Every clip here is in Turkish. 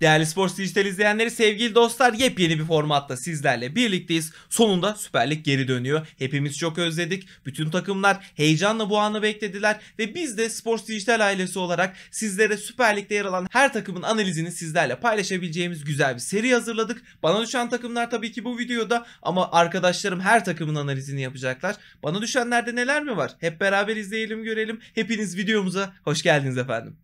Değerli Sports Dijital izleyenleri sevgili dostlar yepyeni bir formatta sizlerle birlikteyiz. Sonunda Süper Lig geri dönüyor. Hepimiz çok özledik. Bütün takımlar heyecanla bu anı beklediler ve biz de Sports Dijital ailesi olarak sizlere Süper Lig'de yer alan her takımın analizini sizlerle paylaşabileceğimiz güzel bir seri hazırladık. Bana düşen takımlar tabii ki bu videoda ama arkadaşlarım her takımın analizini yapacaklar. Bana düşenlerde neler mi var? Hep beraber izleyelim görelim. Hepiniz videomuza hoş geldiniz efendim.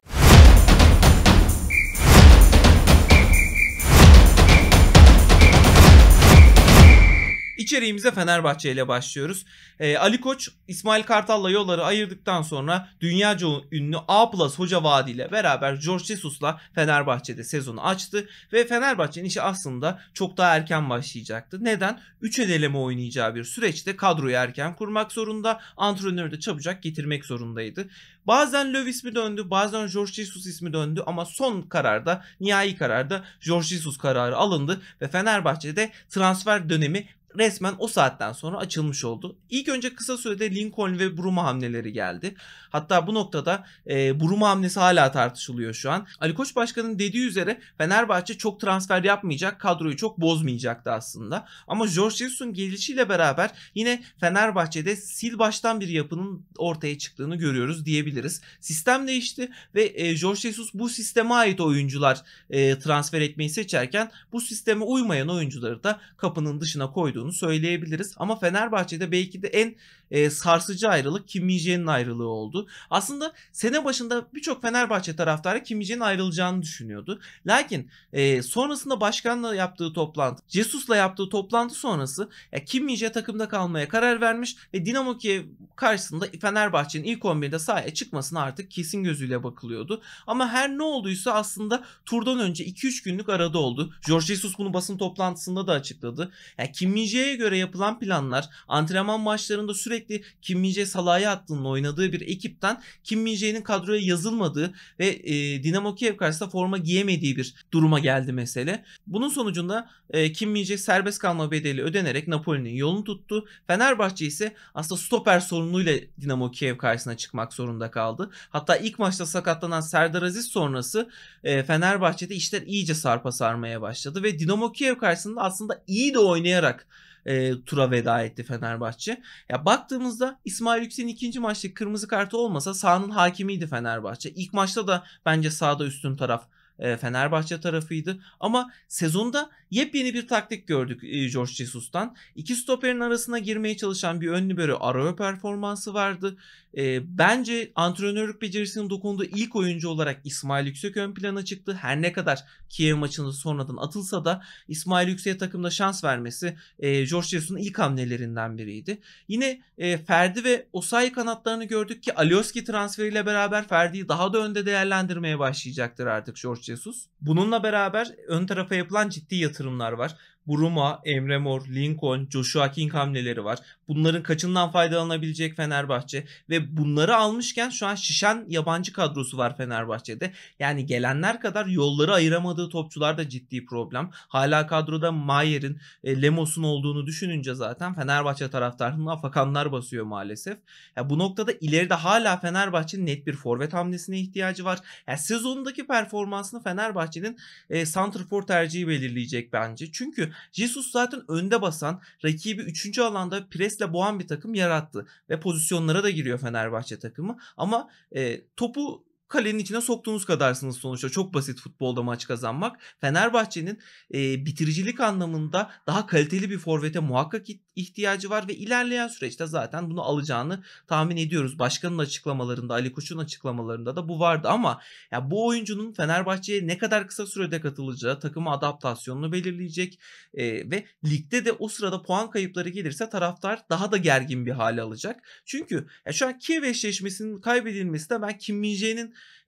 İçeriğimize Fenerbahçe ile başlıyoruz. E, Ali Koç İsmail Kartal'la yolları ayırdıktan sonra dünyaca ünlü A Plus Hoca Vadi ile beraber George Jesus'la Fenerbahçe'de sezonu açtı ve Fenerbahçe'nin işi aslında çok daha erken başlayacaktı. Neden? 3 eleme oynayacağı bir süreçte kadroyu erken kurmak zorunda, antrenörü de çabucak getirmek zorundaydı. Bazen Löw ismi döndü, bazen George Jesus ismi döndü ama son kararda, nihai kararda George Jesus kararı alındı ve Fenerbahçe'de transfer dönemi resmen o saatten sonra açılmış oldu. İlk önce kısa sürede Lincoln ve Bruma hamleleri geldi. Hatta bu noktada e, Bruma hamlesi hala tartışılıyor şu an. Ali Koç Başkan'ın dediği üzere Fenerbahçe çok transfer yapmayacak, kadroyu çok bozmayacaktı aslında. Ama George Jesus'un gelişiyle beraber yine Fenerbahçe'de sil baştan bir yapının ortaya çıktığını görüyoruz diyebiliriz. Sistem değişti ve e, George Jesus bu sisteme ait oyuncular e, transfer etmeyi seçerken bu sisteme uymayan oyuncuları da kapının dışına koydu olduğunu söyleyebiliriz. Ama Fenerbahçe'de belki de en e, sarsıcı ayrılık Kim min ayrılığı oldu. Aslında sene başında birçok Fenerbahçe taraftarı Kim min ayrılacağını düşünüyordu. Lakin e, sonrasında başkanla yaptığı toplantı, Jesus'la yaptığı toplantı sonrası ya Kim min takımda kalmaya karar vermiş ve Dinamo Kiev karşısında Fenerbahçe'nin ilk 11'de sahaya çıkmasına artık kesin gözüyle bakılıyordu. Ama her ne olduysa aslında turdan önce 2-3 günlük arada oldu. George Jesus bunu basın toplantısında da açıkladı. Yani Kim min Minje'ye göre yapılan planlar antrenman maçlarında sürekli Kim Minje Salah'ya attığının oynadığı bir ekipten Kim kadroya yazılmadığı ve e, Dinamo Kiev karşısında forma giyemediği bir duruma geldi mesele. Bunun sonucunda e, Kim serbest kalma bedeli ödenerek Napoli'nin yolunu tuttu. Fenerbahçe ise aslında stoper sorunuyla Dinamo Kiev karşısına çıkmak zorunda kaldı. Hatta ilk maçta sakatlanan Serdar Aziz sonrası e, Fenerbahçe'de işler iyice sarpa sarmaya başladı ve Dinamo Kiev karşısında aslında iyi de oynayarak e, tura veda etti Fenerbahçe. Ya baktığımızda İsmail Yüksel'in ikinci maçta kırmızı kartı olmasa sahanın hakimiydi Fenerbahçe. İlk maçta da bence sahada üstün taraf e, Fenerbahçe tarafıydı. Ama sezonda yepyeni bir taktik gördük George Jesus'tan. İki stoperin arasına girmeye çalışan bir ön libero araba performansı vardı. E, bence antrenörlük becerisinin dokunduğu ilk oyuncu olarak İsmail Yüksek ön plana çıktı. Her ne kadar Kiev maçında sonradan atılsa da İsmail Yüksek'e takımda şans vermesi e, George Jesus'un ilk hamlelerinden biriydi. Yine e, Ferdi ve Osayi kanatlarını gördük ki Alioski transferiyle beraber Ferdi'yi daha da önde değerlendirmeye başlayacaktır artık George Jesus. Bununla beraber ön tarafa yapılan ciddi yatırımlar var. Buruma, Emre Mor, Lincoln, Joshua King hamleleri var. Bunların kaçından faydalanabilecek Fenerbahçe ve bunları almışken şu an şişen yabancı kadrosu var Fenerbahçe'de. Yani gelenler kadar yolları ayıramadığı topçular da ciddi problem. Hala kadroda Mayer'in, e, Lemos'un olduğunu düşününce zaten Fenerbahçe taraftarının afakanlar basıyor maalesef. Yani bu noktada ileride hala Fenerbahçe'nin net bir forvet hamlesine ihtiyacı var. Yani sezondaki performansını Fenerbahçe'nin e, Santrfor tercihi belirleyecek bence. Çünkü Jesus zaten önde basan, rakibi 3. alanda presle boğan bir takım yarattı ve pozisyonlara da giriyor Fenerbahçe takımı. Ama e, topu kalenin içine soktuğunuz kadarsınız sonuçta. Çok basit futbolda maç kazanmak. Fenerbahçe'nin e, bitiricilik anlamında daha kaliteli bir forvete muhakkak ihtiyacı var ve ilerleyen süreçte zaten bunu alacağını tahmin ediyoruz. Başkanın açıklamalarında, Ali Koç'un açıklamalarında da bu vardı ama ya bu oyuncunun Fenerbahçe'ye ne kadar kısa sürede katılacağı takımı adaptasyonunu belirleyecek e, ve ligde de o sırada puan kayıpları gelirse taraftar daha da gergin bir hale alacak. Çünkü ya şu an Kiev eşleşmesinin kaybedilmesi de ben Kim Min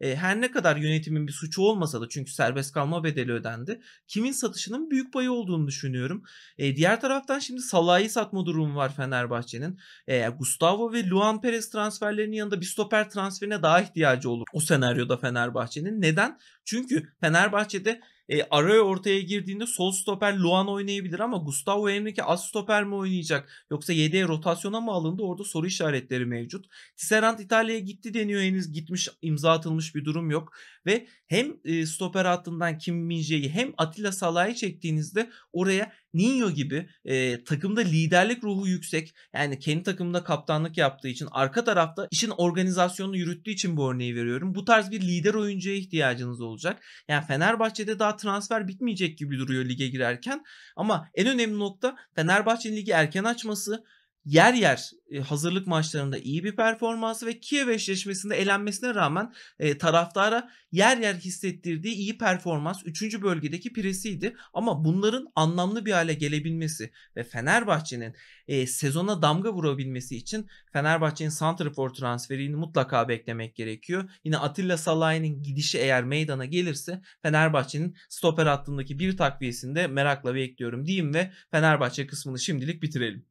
e, her ne kadar yönetimin bir suçu olmasa da çünkü serbest kalma bedeli ödendi. Kimin satışının büyük payı olduğunu düşünüyorum. E, diğer taraftan şimdi Salah'ı satma durumu var Fenerbahçe'nin. E, Gustavo ve Luan Perez transferlerinin yanında bir stoper transferine daha ihtiyacı olur o senaryoda Fenerbahçe'nin. Neden? Çünkü Fenerbahçe'de e, Arroyo ortaya girdiğinde sol stoper Luan oynayabilir ama Gustavo Henrique az stoper mi oynayacak yoksa yedeğe rotasyona mı alındı orada soru işaretleri mevcut. Tisserand İtalya'ya gitti deniyor henüz gitmiş imza atılmış bir durum yok ve hem e, stoper hattından Kim Minje'yi hem Atilla Salah'ı çektiğinizde oraya Nino gibi e, takımda liderlik ruhu yüksek. Yani kendi takımında kaptanlık yaptığı için arka tarafta işin organizasyonunu yürüttüğü için bu örneği veriyorum. Bu tarz bir lider oyuncuya ihtiyacınız olacak. Yani Fenerbahçe'de daha transfer bitmeyecek gibi duruyor lige girerken. Ama en önemli nokta Fenerbahçe'nin ligi erken açması yer yer e, hazırlık maçlarında iyi bir performansı ve Kiev eşleşmesinde elenmesine rağmen e, taraftara yer yer hissettirdiği iyi performans 3. bölgedeki piresiydi. Ama bunların anlamlı bir hale gelebilmesi ve Fenerbahçe'nin e, sezona damga vurabilmesi için Fenerbahçe'nin santrafor transferini mutlaka beklemek gerekiyor. Yine Atilla Salahi'nin gidişi eğer meydana gelirse Fenerbahçe'nin stoper hattındaki bir takviyesini merakla bekliyorum diyeyim ve Fenerbahçe kısmını şimdilik bitirelim.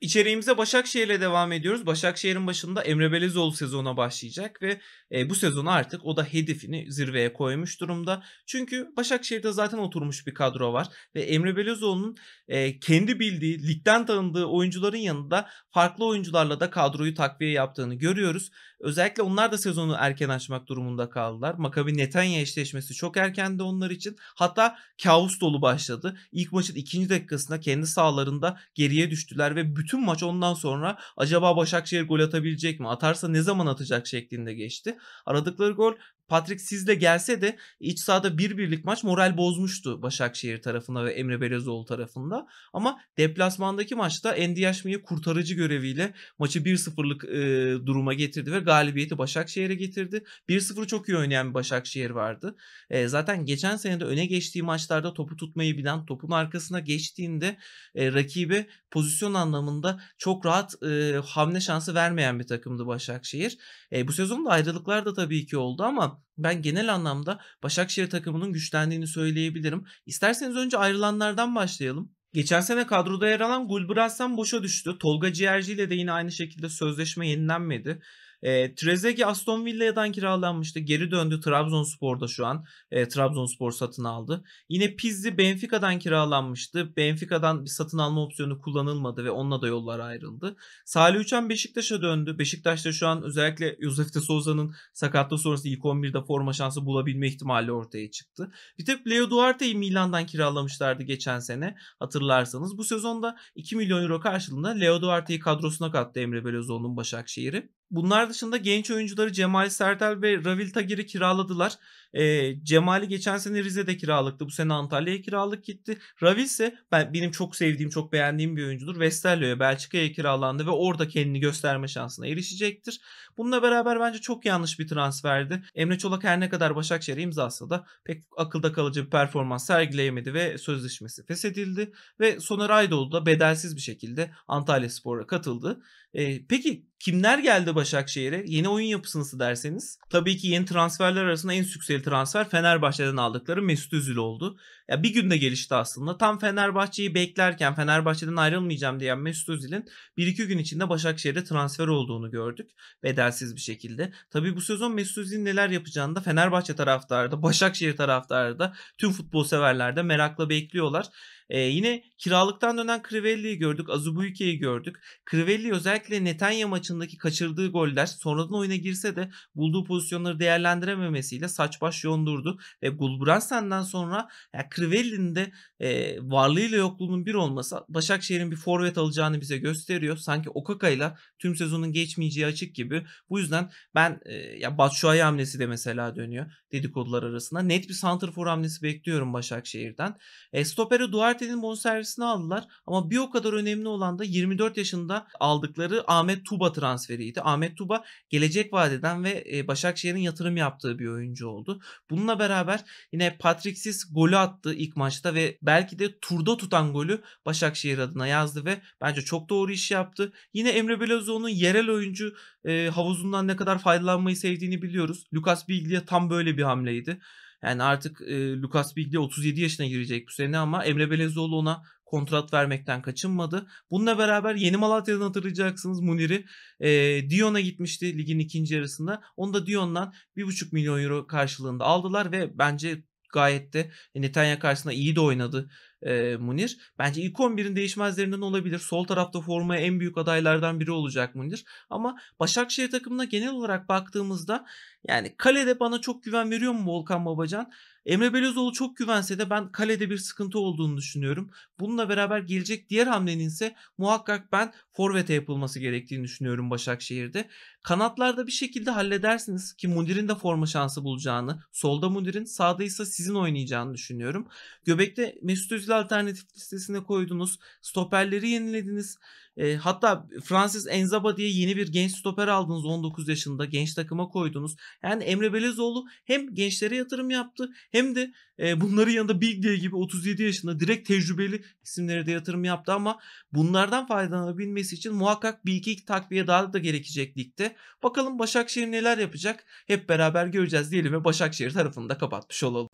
İçeriğimize Başakşehir'le devam ediyoruz. Başakşehir'in başında Emre Belezoğlu sezona başlayacak ve e, bu sezonu artık o da hedefini zirveye koymuş durumda. Çünkü Başakşehir'de zaten oturmuş bir kadro var ve Emre Belezoğlu'nun e, kendi bildiği, ligden tanıdığı oyuncuların yanında farklı oyuncularla da kadroyu takviye yaptığını görüyoruz. Özellikle onlar da sezonu erken açmak durumunda kaldılar. Makabi Netanya eşleşmesi çok erkendi onlar için. Hatta kabus dolu başladı. İlk maçın ikinci dakikasında kendi sahalarında geriye düştüler ve bütün bütün maç ondan sonra acaba Başakşehir gol atabilecek mi? Atarsa ne zaman atacak şeklinde geçti. Aradıkları gol Patrick sizle gelse de iç sahada bir birlik maç moral bozmuştu Başakşehir tarafında ve Emre Belezoğlu tarafında. Ama deplasmandaki maçta Endi Yaşmi'yi kurtarıcı göreviyle maçı 1-0'lık e, duruma getirdi ve galibiyeti Başakşehir'e getirdi. 1-0 çok iyi oynayan bir Başakşehir vardı. E, zaten geçen sene de öne geçtiği maçlarda topu tutmayı bilen, topun arkasına geçtiğinde e, rakibe pozisyon anlamında çok rahat e, hamle şansı vermeyen bir takımdı Başakşehir. E, bu sezon ayrılıklar da tabii ki oldu ama ben genel anlamda Başakşehir takımının güçlendiğini söyleyebilirim. İsterseniz önce ayrılanlardan başlayalım. Geçen sene kadroda yer alan Gulbur boşa düştü. Tolga Ciğerci ile de yine aynı şekilde sözleşme yenilenmedi. E, Trezeguet Aston Villa'dan kiralanmıştı. Geri döndü Trabzonspor'da şu an. E, Trabzonspor satın aldı. Yine Pizzi Benfica'dan kiralanmıştı. Benfica'dan bir satın alma opsiyonu kullanılmadı ve onunla da yollar ayrıldı. Salih Uçan Beşiktaş'a döndü. Beşiktaş'ta şu an özellikle Yusuf de Souza'nın sakatlığı sonrası ilk 11'de forma şansı bulabilme ihtimali ortaya çıktı. Bir tek Leo Duarte'yi Milan'dan kiralamışlardı geçen sene hatırlarsanız. Bu sezonda 2 milyon euro karşılığında Leo Duarte'yi kadrosuna kattı Emre Belözoğlu'nun Başakşehir'i. Bunlar dışında genç oyuncuları Cemal Serdar ve Ravil Tagir'i kiraladılar. E, Cemal'i geçen sene Rize'de kiralıktı. Bu sene Antalya'ya kiralık gitti. Ravil ise ben, benim çok sevdiğim, çok beğendiğim bir oyuncudur. Westerlo'ya, Belçika'ya kiralandı ve orada kendini gösterme şansına erişecektir. Bununla beraber bence çok yanlış bir transferdi. Emre Çolak her ne kadar Başakşehir'e imzasa da pek akılda kalıcı bir performans sergileyemedi ve sözleşmesi feshedildi. Ve Soner Aydoğdu da bedelsiz bir şekilde Antalya Spor'a katıldı. E, peki kimler geldi Başakşehir'e? Yeni oyun yapısı nasıl derseniz. Tabii ki yeni transferler arasında en sükseli transfer Fenerbahçe'den aldıkları Mesut Özil oldu. Ya bir günde gelişti aslında. Tam Fenerbahçe'yi beklerken Fenerbahçe'den ayrılmayacağım diyen Mesut Özil'in 1-2 gün içinde Başakşehir'de transfer olduğunu gördük. Bedelsiz bir şekilde. Tabii bu sezon Mesut Özil'in neler yapacağını da Fenerbahçe taraftarı da Başakşehir taraftarı da tüm futbol severler de merakla bekliyorlar. E, yine kiralıktan dönen Crivelli'yi gördük. Azubuike'yi gördük. Crivelli özellikle Netanya maçındaki kaçırdığı goller sonradan oyuna girse de bulduğu pozisyonları değerlendirememesiyle saç baş yondurdu. Ve Gulbrandsen'den sonra yani Crivelli'nin de e, varlığıyla yokluğunun bir olması Başakşehir'in bir forvet alacağını bize gösteriyor. Sanki Okaka'yla tüm sezonun geçmeyeceği açık gibi. Bu yüzden ben e, ya Batshuayi hamlesi de mesela dönüyor dedikodular arasında. Net bir santrfor hamlesi bekliyorum Başakşehir'den. E, stopere Duarte Fatih'in bonservisini aldılar ama bir o kadar önemli olan da 24 yaşında aldıkları Ahmet Tuba transferiydi. Ahmet Tuba gelecek vadeden ve e, Başakşehir'in yatırım yaptığı bir oyuncu oldu. Bununla beraber yine Patricksiz golü attı ilk maçta ve belki de turda tutan golü Başakşehir adına yazdı ve bence çok doğru iş yaptı. Yine Emre Belözoğlu'nun yerel oyuncu e, havuzundan ne kadar faydalanmayı sevdiğini biliyoruz. Lucas Biglia tam böyle bir hamleydi. Yani artık e, Lucas Biglia 37 yaşına girecek bu sene ama Emre Belezoğlu ona kontrat vermekten kaçınmadı. Bununla beraber Yeni Malatya'dan hatırlayacaksınız Munir'i. E, Dion'a gitmişti ligin ikinci yarısında. Onu da Dion'dan 1,5 milyon euro karşılığında aldılar ve bence gayet de e, Netanya karşısında iyi de oynadı e, Munir. Bence ilk 11'in değişmezlerinden olabilir. Sol tarafta formaya en büyük adaylardan biri olacak Munir. Ama Başakşehir takımına genel olarak baktığımızda yani kalede bana çok güven veriyor mu Volkan Babacan? Emre Belözoğlu çok güvense de ben kalede bir sıkıntı olduğunu düşünüyorum. Bununla beraber gelecek diğer hamlenin ise muhakkak ben forvete yapılması gerektiğini düşünüyorum Başakşehir'de. Kanatlarda bir şekilde halledersiniz ki Mundir'in de forma şansı bulacağını, solda Mundir'in, sağda ise sizin oynayacağını düşünüyorum. Göbekte Mesut Özil güçlü alternatif listesine koydunuz. Stoperleri yenilediniz. E, hatta Francis Enzaba diye yeni bir genç stoper aldınız 19 yaşında. Genç takıma koydunuz. Yani Emre Belezoğlu hem gençlere yatırım yaptı hem de e, bunların yanında Biglia gibi 37 yaşında direkt tecrübeli isimlere de yatırım yaptı ama bunlardan faydalanabilmesi için muhakkak bir iki takviye daha da gerekecek ligde. Bakalım Başakşehir neler yapacak hep beraber göreceğiz diyelim ve Başakşehir tarafını da kapatmış olalım.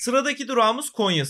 Sıradaki durağımız Konya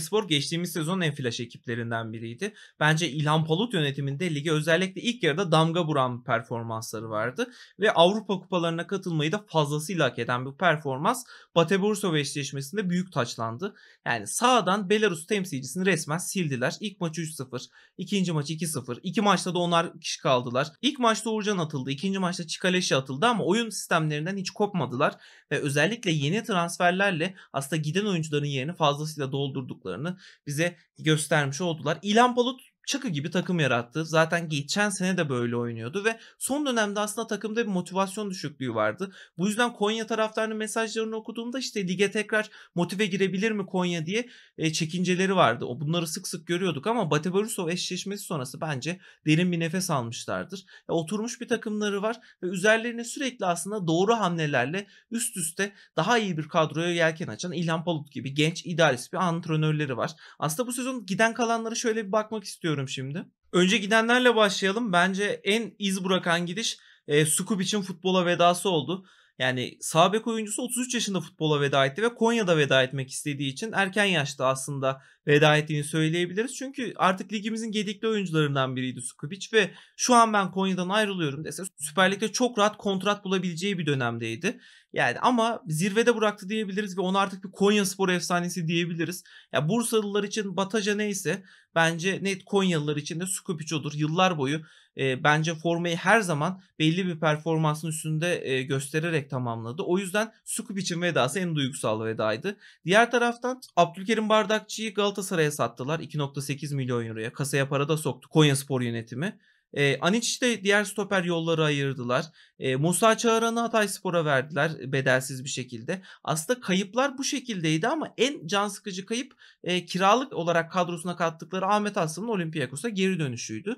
Spor geçtiğimiz sezon en flash ekiplerinden biriydi. Bence İlhan Palut yönetiminde lige özellikle ilk yarıda damga vuran performansları vardı ve Avrupa kupalarına katılmayı da fazlasıyla hak eden bir performans Bate Borisov eşleşmesinde büyük taçlandı. Yani sağdan Belarus temsilcisini resmen sildiler. İlk maçı 3-0, ikinci maç 2-0. İki maçta da onlar kişi kaldılar. İlk maçta Uğurcan atıldı, ikinci maçta Çikaleşi atıldı ama oyun sistemlerinden hiç kopmadılar ve özellikle yeni transferlerle aslında giden oyuncuların yerini fazlasıyla doldurduklarını bize göstermiş oldular. İlan Palut çakı gibi takım yarattı. Zaten geçen sene de böyle oynuyordu ve son dönemde aslında takımda bir motivasyon düşüklüğü vardı. Bu yüzden Konya taraftarının mesajlarını okuduğumda işte lige tekrar motive girebilir mi Konya diye e, çekinceleri vardı. O bunları sık sık görüyorduk ama Bate Borisov eşleşmesi sonrası bence derin bir nefes almışlardır. oturmuş bir takımları var ve üzerlerine sürekli aslında doğru hamlelerle üst üste daha iyi bir kadroya yelken açan İlhan Palut gibi genç idealist bir antrenörleri var. Aslında bu sezon giden kalanları şöyle bir bakmak istiyorum düşünüyorum şimdi. Önce gidenlerle başlayalım. Bence en iz bırakan gidiş e, Sukubic'in futbola vedası oldu. Yani sağ oyuncusu 33 yaşında futbola veda etti ve Konya'da veda etmek istediği için erken yaşta aslında veda ettiğini söyleyebiliriz. Çünkü artık ligimizin gedikli oyuncularından biriydi Sukubic ve şu an ben Konya'dan ayrılıyorum dese Süper Lig'de çok rahat kontrat bulabileceği bir dönemdeydi. Yani ama zirvede bıraktı diyebiliriz ve onu artık bir Konya spor efsanesi diyebiliriz. Ya Bursalılar için Bataja neyse bence net Konyalılar için de Skupic olur. Yıllar boyu e, bence formayı her zaman belli bir performansın üstünde e, göstererek tamamladı. O yüzden Skupic'in vedası en duygusal vedaydı. Diğer taraftan Abdülkerim Bardakçı'yı Galatasaray'a sattılar. 2.8 milyon euroya kasaya para da soktu Konya spor yönetimi. E, Aniç de diğer stoper yolları ayırdılar. E, Musa Çağıran'ı Hatay Spor'a verdiler e, bedelsiz bir şekilde. Aslında kayıplar bu şekildeydi ama en can sıkıcı kayıp e, kiralık olarak kadrosuna kattıkları Ahmet Aslan'ın Olympiakos'a geri dönüşüydü.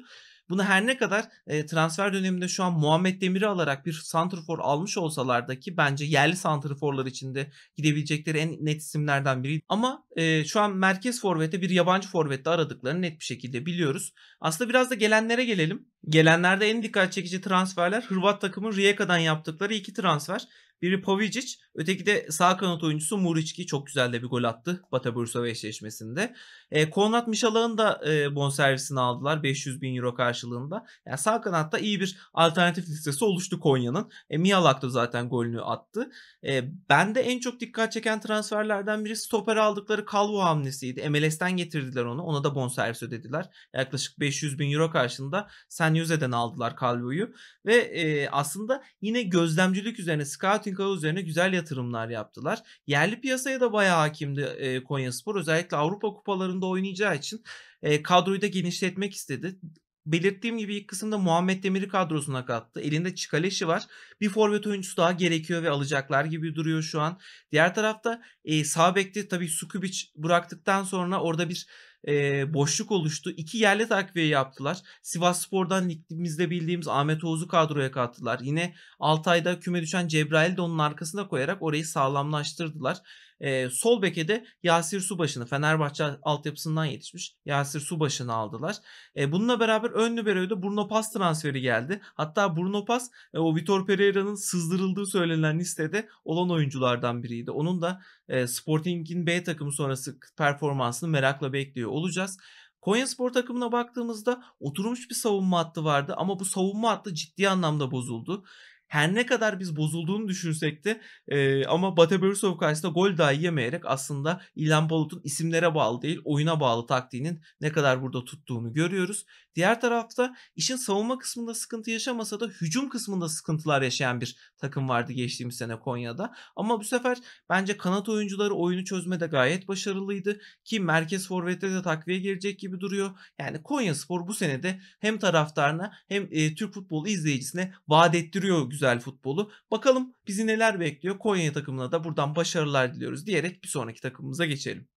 Bunu her ne kadar e, transfer döneminde şu an Muhammed Demir'i alarak bir santrfor almış olsalar da ki bence yerli santrforlar içinde gidebilecekleri en net isimlerden biri. Ama e, şu an merkez forvette bir yabancı forvette aradıklarını net bir şekilde biliyoruz. Aslında biraz da gelenlere gelelim. Gelenlerde en dikkat çekici transferler Hırvat takımı Rijeka'dan yaptıkları iki transfer. Biri Povicic, öteki de sağ kanat oyuncusu Muriçki çok güzel de bir gol attı Bata Bursa eşleşmesinde. E, Konrad Mişalak'ın da e, bonservisini aldılar 500 bin euro karşılığında. Yani sağ kanatta iyi bir alternatif listesi oluştu Konya'nın. E, Miyalak da zaten golünü attı. E, ben de en çok dikkat çeken transferlerden biri stoper aldıkları Calvo hamlesiydi. MLS'ten getirdiler onu. Ona da bonservis ödediler. Yaklaşık 500 bin euro karşılığında San Jose'den aldılar Calvo'yu. Ve e, aslında yine gözlemcilik üzerine scouting Martin üzerine güzel yatırımlar yaptılar. Yerli piyasaya da bayağı hakimdi e, Konya Spor. Özellikle Avrupa kupalarında oynayacağı için e, kadroyu da genişletmek istedi. Belirttiğim gibi ilk kısımda Muhammed Demir'i kadrosuna kattı. Elinde Çikaleş'i var. Bir forvet oyuncusu daha gerekiyor ve alacaklar gibi duruyor şu an. Diğer tarafta e, sağ bekte tabii Sukubic bıraktıktan sonra orada bir e, boşluk oluştu. İki yerli takviye yaptılar. Sivas Spor'dan ligimizde bildiğimiz Ahmet Oğuz'u kadroya kattılar. Yine Altay'da küme düşen Cebrail de onun arkasına koyarak orayı sağlamlaştırdılar. E, sol beke de Yasir Subaşı'nı Fenerbahçe altyapısından yetişmiş Yasir Subaşı'nı aldılar. E, bununla beraber ön libero'ya da Bruno Paz transferi geldi. Hatta Bruno Paz e, o Vitor Pereira'nın sızdırıldığı söylenen listede olan oyunculardan biriydi. Onun da e, Sporting'in B takımı sonrası performansını merakla bekliyor olacağız. Konyaspor takımına baktığımızda oturmuş bir savunma hattı vardı ama bu savunma hattı ciddi anlamda bozuldu her ne kadar biz bozulduğunu düşünsek de e, ama Bate Borisov karşısında gol dahi yemeyerek aslında İlhan Balut'un isimlere bağlı değil oyuna bağlı taktiğinin ne kadar burada tuttuğunu görüyoruz. Diğer tarafta işin savunma kısmında sıkıntı yaşamasa da hücum kısmında sıkıntılar yaşayan bir takım vardı geçtiğimiz sene Konya'da. Ama bu sefer bence kanat oyuncuları oyunu çözmede gayet başarılıydı ki merkez forvette de takviye gelecek gibi duruyor. Yani Konya Spor bu senede hem taraftarına hem e, Türk futbolu izleyicisine vaat ettiriyor güzel güzel futbolu. Bakalım bizi neler bekliyor. Konya takımına da buradan başarılar diliyoruz diyerek bir sonraki takımımıza geçelim.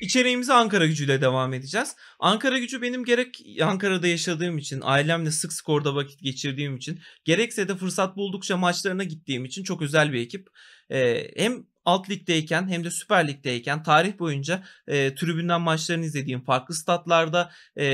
İçeriğimize Ankara gücüyle devam edeceğiz. Ankara gücü benim gerek Ankara'da yaşadığım için, ailemle sık sık orada vakit geçirdiğim için, gerekse de fırsat buldukça maçlarına gittiğim için çok özel bir ekip. Ee, hem alt ligdeyken hem de Süper Lig'deyken tarih boyunca e, tribünden maçlarını izlediğim farklı statlarda e,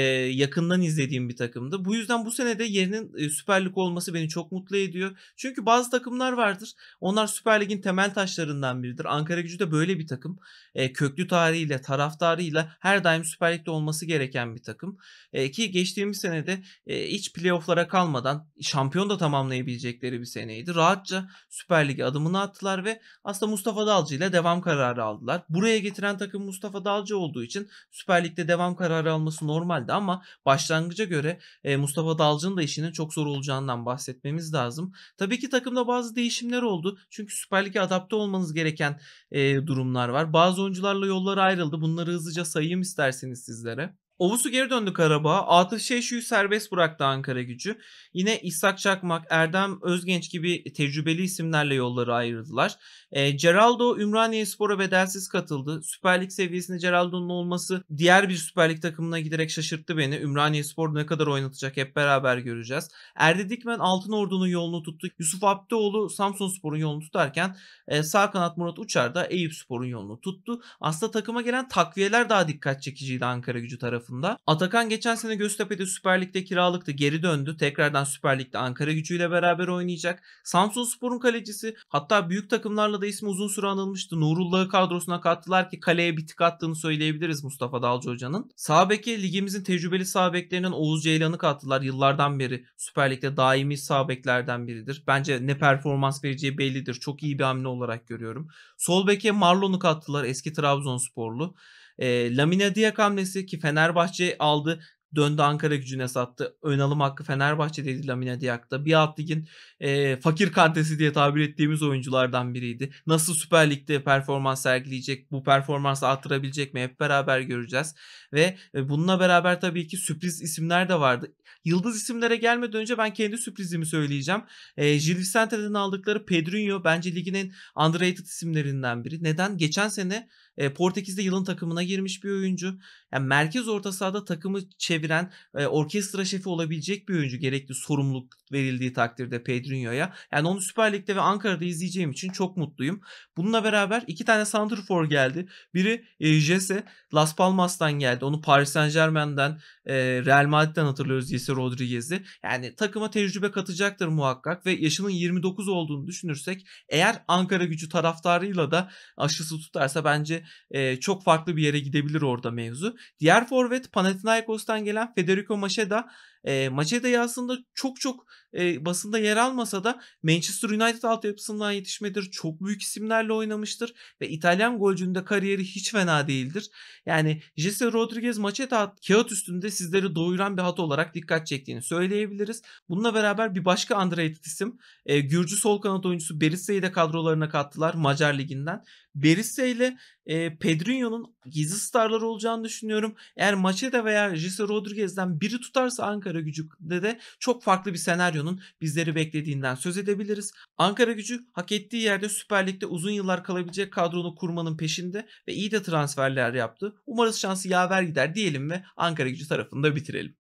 yakından izlediğim bir takımdı. Bu yüzden bu senede yerinin e, Süper Lig olması beni çok mutlu ediyor. Çünkü bazı takımlar vardır. Onlar Süper Lig'in temel taşlarından biridir. Ankara Gücü de böyle bir takım. E, köklü tarihiyle, taraftarıyla her daim Süper Lig'de olması gereken bir takım. E, ki geçtiğimiz senede e, iç playofflara kalmadan şampiyon da tamamlayabilecekleri bir seneydi. Rahatça Süper Lig'e adımını attılar ve aslında Mustafa Dalcı ile devam kararı aldılar. Buraya getiren takım Mustafa Dalcı olduğu için Süper Lig'de devam kararı alması normaldi ama başlangıca göre e, Mustafa Dalcı'nın da işinin çok zor olacağından bahsetmemiz lazım. Tabii ki takımda bazı değişimler oldu. Çünkü Süper Lig'e adapte olmanız gereken e, durumlar var. Bazı oyuncularla yollar ayrıldı. Bunları hızlıca sayayım isterseniz sizlere. Ovusu geri döndü Karabağ'a. Atıf Şeşü'yü serbest bıraktı Ankara gücü. Yine İshak Çakmak, Erdem Özgenç gibi tecrübeli isimlerle yolları ayrıldılar. E, Geraldo Ümraniye Spor'a bedelsiz katıldı. Süper Lig seviyesinde Geraldo'nun olması diğer bir Süper Lig takımına giderek şaşırttı beni. Ümraniye Spor ne kadar oynatacak hep beraber göreceğiz. Erdi Dikmen Altın Ordu'nun yolunu tuttu. Yusuf Abdioğlu Samsun Spor'un yolunu tutarken e, sağ kanat Murat Uçar da Eyüp Spor'un yolunu tuttu. Aslında takıma gelen takviyeler daha dikkat çekiciydi Ankara gücü tarafı tarafında. Atakan geçen sene Göztepe'de Süper Lig'de kiralıktı. Geri döndü. Tekrardan Süper Lig'de Ankara gücüyle beraber oynayacak. Samsun Spor'un kalecisi hatta büyük takımlarla da ismi uzun süre anılmıştı. Nurullah'ı kadrosuna kattılar ki kaleye bir tık attığını söyleyebiliriz Mustafa Dalcı Hoca'nın. Sağ ligimizin tecrübeli sağ Oğuz Ceylan'ı kattılar. Yıllardan beri Süper Lig'de daimi sağ biridir. Bence ne performans vereceği bellidir. Çok iyi bir hamle olarak görüyorum. Sol beke Marlon'u kattılar eski Trabzonsporlu. E, Lamine Diak hamlesi ki Fener Fenerbahçe aldı döndü Ankara gücüne sattı. Ön alım hakkı Fenerbahçe'deydi Lamine Diak'ta. Bir alt ligin e, fakir kantesi diye tabir ettiğimiz oyunculardan biriydi. Nasıl Süper Lig'de performans sergileyecek, bu performansı arttırabilecek mi hep beraber göreceğiz. Ve e, bununla beraber tabii ki sürpriz isimler de vardı. Yıldız isimlere gelmeden önce ben kendi sürprizimi söyleyeceğim. E, Gil Vicente'den aldıkları Pedrinho bence liginin underrated isimlerinden biri. Neden? Geçen sene e, Portekiz'de yılın takımına girmiş bir oyuncu. Yani merkez orta sahada takımı çeviren e, orkestra şefi olabilecek bir oyuncu gerekli sorumluluk verildiği takdirde Pedrinho'ya. Yani onu Süper Lig'de ve Ankara'da izleyeceğim için çok mutluyum. Bununla beraber iki tane santrfor geldi. Biri e, Jesse Las Palmas'tan geldi. Onu Paris Saint Germain'den e, Real Madrid'den hatırlıyoruz Jesse Rodriguez'i. Yani takıma tecrübe katacaktır muhakkak ve yaşının 29 olduğunu düşünürsek eğer Ankara gücü taraftarıyla da aşısı tutarsa bence e, çok farklı bir yere gidebilir orada mevzu. Diğer forvet Panathinaikos'tan gelen Federico Maşeda e, Maceda'yı aslında çok çok e, basında yer almasa da Manchester United altyapısından yetişmedir. Çok büyük isimlerle oynamıştır ve İtalyan golcünde kariyeri hiç fena değildir. Yani Jesse Rodriguez Maceda kağıt üstünde sizleri doyuran bir hat olarak dikkat çektiğini söyleyebiliriz. Bununla beraber bir başka underrated isim e, Gürcü sol kanat oyuncusu Berisse'yi de kadrolarına kattılar Macar Ligi'nden. Berisse ile e, Pedrinho'nun gizli starlar olacağını düşünüyorum. Eğer Macheda veya Jesse Rodriguez'den biri tutarsa Ankara Gücü'de de çok farklı bir senaryonun bizleri beklediğinden söz edebiliriz. Ankara Gücü hak ettiği yerde Süper Lig'de uzun yıllar kalabilecek kadronu kurmanın peşinde ve iyi de transferler yaptı. Umarız şansı yaver gider diyelim ve Ankara Gücü tarafında bitirelim.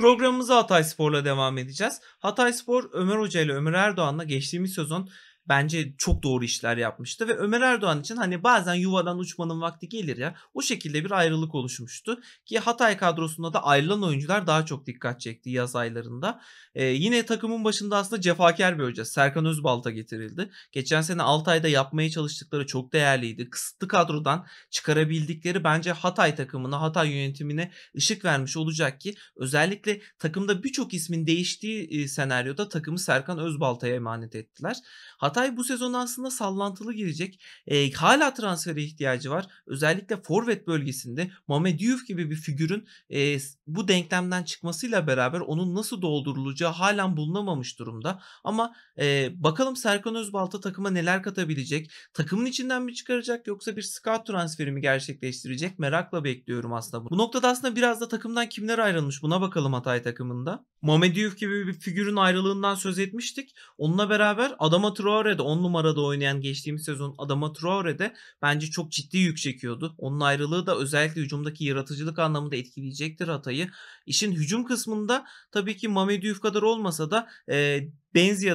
Programımıza Hatay Spor'la devam edeceğiz. Hatay Spor Ömer Hoca ile Ömer Erdoğan'la geçtiğimiz sezon bence çok doğru işler yapmıştı ve Ömer Erdoğan için hani bazen yuvadan uçmanın vakti gelir ya o şekilde bir ayrılık oluşmuştu ki Hatay kadrosunda da ayrılan oyuncular daha çok dikkat çekti yaz aylarında. Ee, yine takımın başında aslında cefaker bir hoca Serkan Özbalta getirildi. Geçen sene Altay'da yapmaya çalıştıkları çok değerliydi. Kısıtlı kadrodan çıkarabildikleri bence Hatay takımına, Hatay yönetimine ışık vermiş olacak ki özellikle takımda birçok ismin değiştiği e, senaryoda takımı Serkan Özbalta'ya emanet ettiler. Hatay Hatay bu sezon aslında sallantılı girecek. E, hala transfere ihtiyacı var. Özellikle forvet bölgesinde Mehmet Diouf gibi bir figürün e, bu denklemden çıkmasıyla beraber onun nasıl doldurulacağı halen bulunamamış durumda. Ama e, bakalım Serkan Özbalta takıma neler katabilecek? Takımın içinden mi çıkaracak yoksa bir scout transferi mi gerçekleştirecek? Merakla bekliyorum aslında. Bu noktada aslında biraz da takımdan kimler ayrılmış buna bakalım Hatay takımında. Mamediyuf gibi bir figürün ayrılığından söz etmiştik. Onunla beraber Adama Traore'de 10 numarada oynayan geçtiğimiz sezon Adama Traore'de bence çok ciddi yük çekiyordu. Onun ayrılığı da özellikle hücumdaki yaratıcılık anlamında etkileyecektir Hatay'ı. İşin hücum kısmında tabii ki Mamediyuf kadar olmasa da e,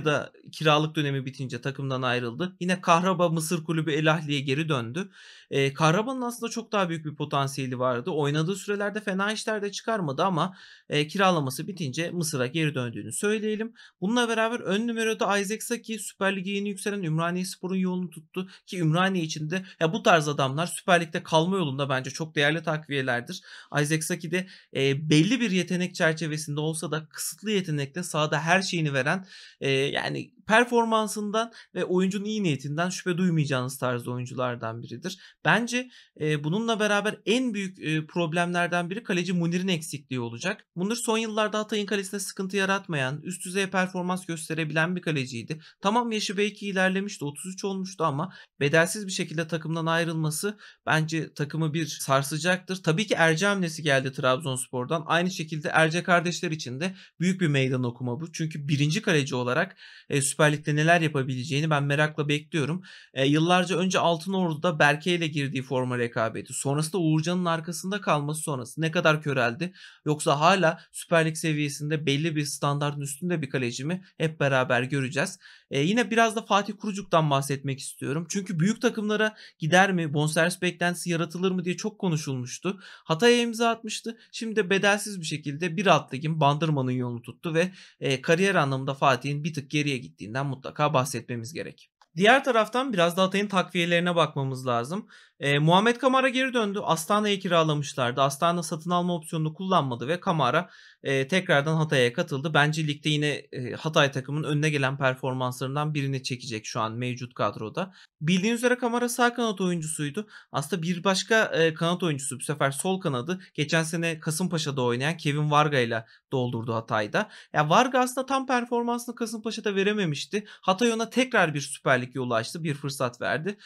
da kiralık dönemi bitince takımdan ayrıldı. Yine Kahraba Mısır kulübü El Ahli'ye geri döndü. E, Kahraba'nın aslında çok daha büyük bir potansiyeli vardı. Oynadığı sürelerde fena işler de çıkarmadı ama e, kiralaması bitince Mısır'a geri döndüğünü söyleyelim. Bununla beraber ön numarada Isaac Saki Süper Lig'e yeni yükselen Ümraniye Spor'un yolunu tuttu. Ki Ümraniye içinde ya bu tarz adamlar Süper Lig'de kalma yolunda bence çok değerli takviyelerdir. Isaac Saki de e, belli bir yetenek çerçevesinde olsa da kısıtlı yetenekte sahada her şeyini veren e, yani performansından ve oyuncunun iyi niyetinden şüphe duymayacağınız tarzda oyunculardan biridir. Bence e, bununla beraber en büyük e, problemlerden biri kaleci Munir'in eksikliği olacak. Munir son yıllarda Hatay'ın kalesine sıkıntı yaratmayan, üst düzey performans gösterebilen bir kaleciydi. Tamam yaşı belki ilerlemişti, 33 olmuştu ama bedelsiz bir şekilde takımdan ayrılması bence takımı bir sarsacaktır. Tabii ki Erce hamlesi geldi Trabzonspor'dan. Aynı şekilde Erce kardeşler için de büyük bir meydan okuma bu. Çünkü birinci kaleci kulübesi olarak e, Süper Lig'de neler yapabileceğini ben merakla bekliyorum. E, yıllarca önce Altınordu'da Berke ile girdiği forma rekabeti, sonrasında Uğurcan'ın arkasında kalması sonrası ne kadar köreldi yoksa hala Süper Lig seviyesinde belli bir standartın üstünde bir kaleci mi hep beraber göreceğiz. E, yine biraz da Fatih Kurucuk'tan bahsetmek istiyorum. Çünkü büyük takımlara gider mi, bonservis beklentisi yaratılır mı diye çok konuşulmuştu. Hatay'a imza atmıştı. Şimdi bedelsiz bir şekilde bir alt ligin Bandırma'nın yolunu tuttu ve e, kariyer anlamında Fatih tarihin bir tık geriye gittiğinden mutlaka bahsetmemiz gerek. Diğer taraftan biraz da Hatay'ın takviyelerine bakmamız lazım. E, Muhammed Kamara geri döndü. Astana'yı kiralamışlardı. Astana satın alma opsiyonunu kullanmadı ve Kamara e, tekrardan Hatay'a katıldı. Bence ligde yine e, Hatay takımının önüne gelen performanslarından birini çekecek şu an mevcut kadroda. Bildiğiniz üzere Kamara sağ kanat oyuncusuydu. Aslında bir başka e, kanat oyuncusu bu sefer sol kanadı. Geçen sene Kasımpaşa'da oynayan Kevin Varga ile doldurdu Hatay'da. Ya Varga aslında tam performansını Kasımpaşa'da verememişti. Hatay ona tekrar bir Süper beraberlik yolu açtı. Bir fırsat verdi.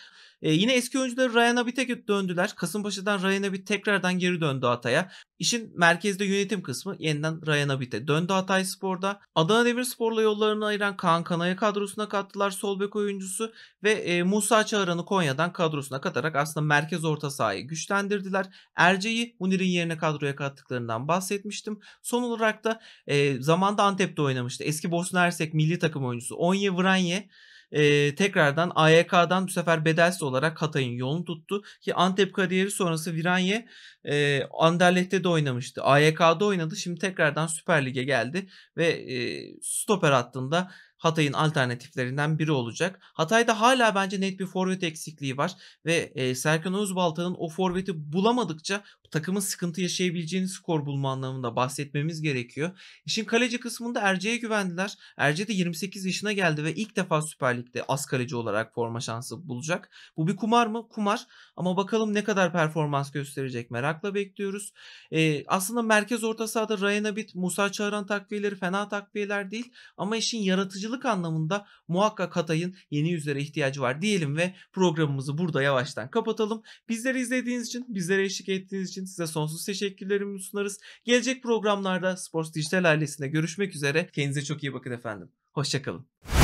E, yine eski oyuncuları Ryan Abit'e döndüler. Kasımpaşa'dan Ryan Abit tekrardan geri döndü Hatay'a. İşin merkezde yönetim kısmı yeniden Ryan Abit'e döndü Hatay Spor'da. Adana Demirspor'la yollarını ayıran Kaan Kanaya kadrosuna kattılar sol bek oyuncusu ve e, Musa Çağıran'ı Konya'dan kadrosuna katarak aslında merkez orta sahayı güçlendirdiler. Erce'yi Munir'in yerine kadroya kattıklarından bahsetmiştim. Son olarak da e, zamanda Antep'te oynamıştı. Eski Bosna Ersek milli takım oyuncusu Onye Vranye e, tekrardan AYK'dan bu sefer bedelsiz olarak Hatay'ın yolunu tuttu. Ki Antep kariyeri sonrası Viranye e, Anderlecht'te de oynamıştı. AYK'da oynadı. Şimdi tekrardan Süper Lig'e geldi ve e, stoper hattında Hatay'ın alternatiflerinden biri olacak. Hatay'da hala bence net bir forvet eksikliği var ve e, Serkan Özbalta'nın o forveti bulamadıkça takımın sıkıntı yaşayabileceğini skor bulma anlamında bahsetmemiz gerekiyor. İşin kaleci kısmında Erce'ye güvendiler. Erce de 28 yaşına geldi ve ilk defa Süper Lig'de az kaleci olarak forma şansı bulacak. Bu bir kumar mı? Kumar. Ama bakalım ne kadar performans gösterecek merakla bekliyoruz. E, aslında merkez orta sahada Ryan Abit, Musa Çağıran takviyeleri fena takviyeler değil ama işin yaratıcı yayıncılık anlamında muhakkak Hatay'ın yeni yüzlere ihtiyacı var diyelim ve programımızı burada yavaştan kapatalım. Bizleri izlediğiniz için, bizlere eşlik ettiğiniz için size sonsuz teşekkürlerimi sunarız. Gelecek programlarda Sports Dijital ailesinde görüşmek üzere. Kendinize çok iyi bakın efendim. Hoşçakalın.